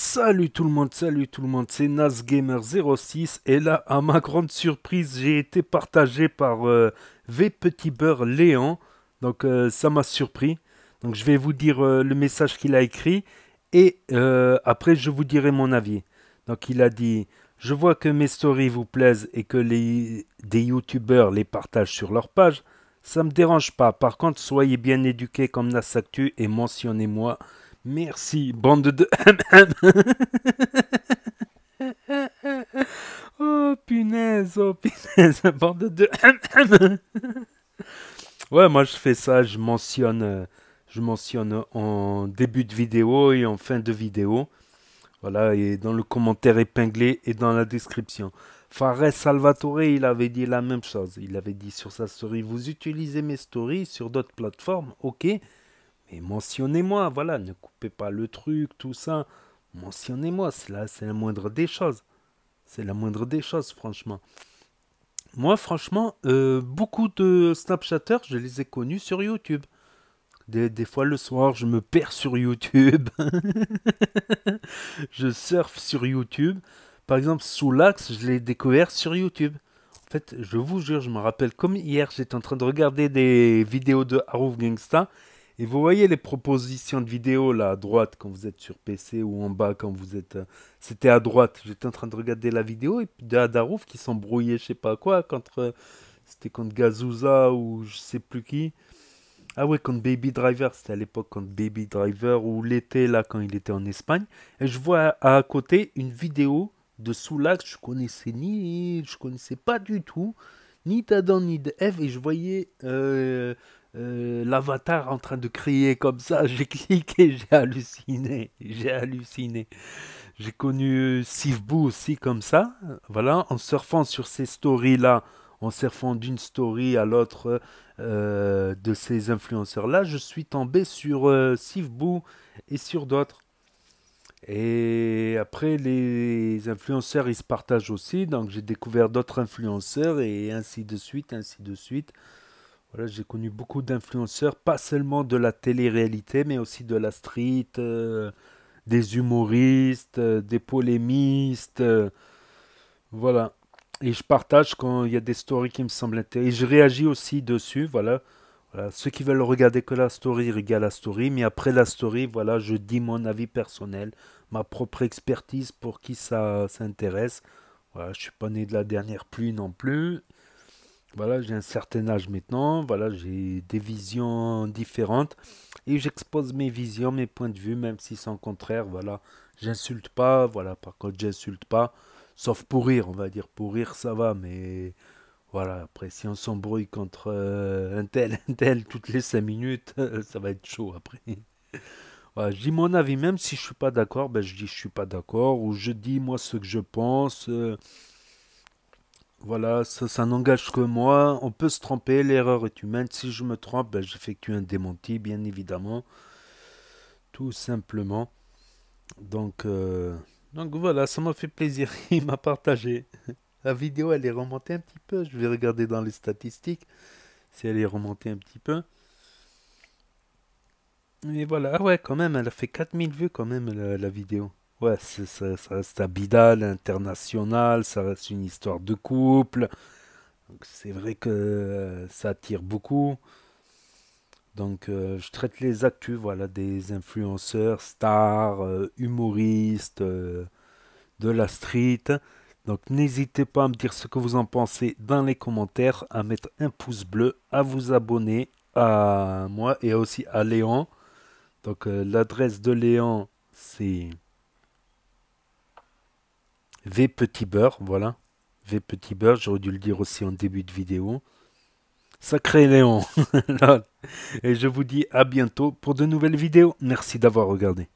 Salut tout le monde, salut tout le monde, c'est nasgamer 06 et là, à ma grande surprise, j'ai été partagé par euh, V Petit Beurre Léon, donc euh, ça m'a surpris. Donc je vais vous dire euh, le message qu'il a écrit et après je vous dirai mon avis. Donc il a dit Je vois que mes stories vous plaisent et que les, des youtubeurs les partagent sur leur page. Ça me dérange pas, par contre, soyez bien éduqués comme Nasactu et mentionnez-moi. Merci, bande de. oh punaise, oh punaise, bande de. ouais, moi je fais ça, je mentionne, euh, je mentionne en début de vidéo et en fin de vidéo. Voilà, et dans le commentaire épinglé et dans la description. Fares Salvatore, il avait dit la même chose. Il avait dit sur sa story, vous utilisez mes stories sur d'autres plateformes, ok, et mentionnez-moi, voilà, ne coupez pas le truc, tout ça. Mentionnez-moi, c'est la, moindre des choses. C'est la moindre des choses, franchement. Moi, franchement, euh, beaucoup de Snapchatters, je les ai connus sur YouTube. Des, fois, le soir, je me perds sur YouTube. je surfe sur YouTube. Par exemple, l'axe, je l'ai découvert sur YouTube. En fait, je vous jure, je me rappelle, comme hier, j'étais en train de regarder des vidéos de Harouf Gangsta et vous voyez les propositions de vidéos là à droite quand vous êtes sur PC ou en bas quand vous êtes. Euh, c'était à droite. J'étais en train de regarder la vidéo et de Hadarouf qui s'embrouillait, je sais pas quoi, contre. Euh, c'était contre Gazouza ou je sais plus qui. Ah ouais, contre Baby Driver, c'était à l'époque contre Baby Driver ou l'été là quand il était en Espagne. Et je vois à, côté une vidéo de Soulac, je connaissais ni, je connaissais pas du tout, ni d'Adam ni d'Eve, et je voyais euh, euh, l'avatar en train de crier comme ça. J'ai cliqué, j'ai halluciné, j'ai halluciné. J'ai connu euh, Sifbu aussi comme ça. Voilà, en surfant sur ces stories-là, en surfant d'une story à l'autre euh, de ces influenceurs-là, je suis tombé sur euh, et sur d'autres. Et après, les influenceurs, ils se partagent aussi. Donc, j'ai découvert d'autres influenceurs et ainsi de suite, ainsi de suite j'ai connu beaucoup d'influenceurs, pas seulement de la télé-réalité, mais aussi de la street, euh, des humoristes, euh, des polémistes. Euh, voilà. Et je partage quand il y a des stories qui me semblent intéressantes. Et je réagis aussi dessus, voilà. Ceux qui veulent regarder que la story, regardent la story. Mais après la story, voilà, je dis mon avis personnel, ma propre expertise pour qui ça s'intéresse. Voilà, je suis pas né de la dernière pluie non plus. Voilà, j'ai un certain âge maintenant, voilà, j'ai des visions différentes et j'expose mes visions, mes points de vue, même si c'est contraire, voilà, j'insulte pas, voilà, par contre, j'insulte pas, sauf pour rire, on va dire, pour rire, ça va, mais voilà, après, si on s'embrouille contre euh, un tel, un tel, toutes les 5 minutes, ça va être chaud après. Voilà, je dis mon avis, même si je suis pas d'accord, ben, je dis je suis pas d'accord, ou je dis moi ce que je pense. Euh, voilà, ça, n'engage que moi. On peut se tromper, l'erreur est humaine. Si je me trompe, ben, j'effectue un démenti, bien évidemment. Tout simplement. Donc, euh, donc voilà, ça m'a fait plaisir. Il m'a partagé. La vidéo, elle est remontée un petit peu. Je vais regarder dans les statistiques si elle est remontée un petit peu. Mais voilà, ah ouais, quand même, elle a fait 4000 vues quand même la vidéo ouais, ça, reste abidal, international, ça reste une histoire de couple. C'est vrai que euh, ça attire beaucoup. Donc euh, je traite les actus, voilà, des influenceurs, stars, euh, humoristes, de la street. Donc n'hésitez pas à me dire ce que vous en pensez dans les commentaires, à mettre un pouce bleu, à vous abonner à moi et aussi à Léon. Donc l'adresse de Léon, c'est V petit beurre, voilà. V petit beurre, j'aurais dû le dire aussi en début de vidéo. Sacré Léon Et je vous dis à bientôt pour de nouvelles vidéos. Merci d'avoir regardé.